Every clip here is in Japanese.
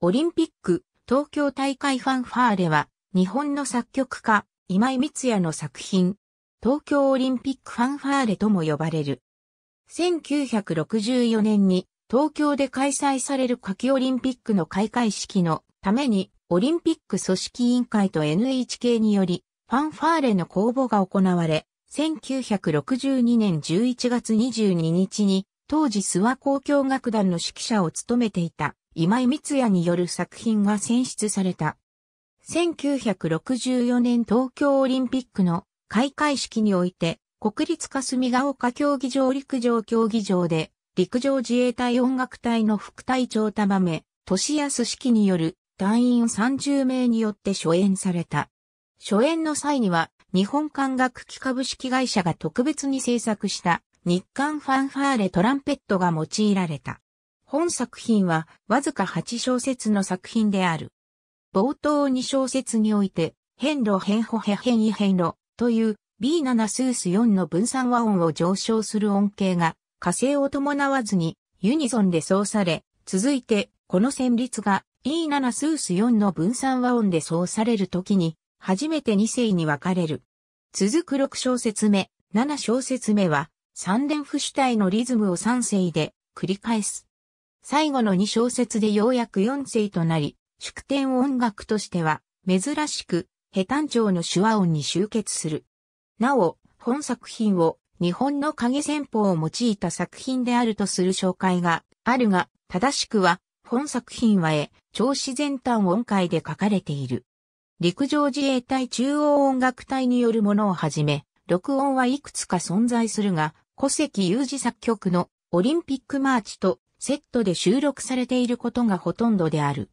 オリンピック東京大会ファンファーレは日本の作曲家今井光也の作品東京オリンピックファンファーレとも呼ばれる。1964年に東京で開催される夏季オリンピックの開会式のためにオリンピック組織委員会と NHK によりファンファーレの公募が行われ、1962年11月22日に当時諏訪公共楽団の指揮者を務めていた今井光也による作品が選出された。1964年東京オリンピックの開会式において、国立霞ヶ丘競技場陸上競技場で、陸上自衛隊音楽隊の副隊長束目、俊康式による隊員30名によって初演された。初演の際には、日本管楽器株式会社が特別に制作した日韓ファンファーレトランペットが用いられた。本作品はわずか8小節の作品である。冒頭2小節において、変路変歩へ変異変路という B7 スース4の分散和音を上昇する音形が火星を伴わずにユニゾンで奏され、続いてこの旋律が E7 スース4の分散和音で奏されるときに初めて2声に分かれる。続く6小節目、7小節目は三連符主体のリズムを3声で繰り返す。最後の2小節でようやく4世となり、祝典音楽としては、珍しく、下端調の手話音に集結する。なお、本作品を日本の影戦法を用いた作品であるとする紹介があるが、正しくは、本作品は絵、超自然端音階で書かれている。陸上自衛隊中央音楽隊によるものをはじめ、録音はいくつか存在するが、古関有二作曲のオリンピックマーチとセットで収録されていることがほとんどである。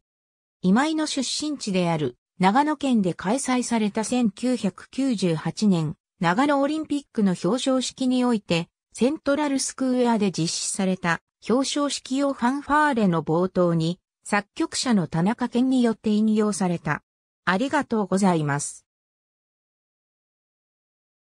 今井の出身地である長野県で開催された1998年長野オリンピックの表彰式においてセントラルスクエアで実施された表彰式用ファンファーレの冒頭に作曲者の田中健によって引用された。ありがとうございます。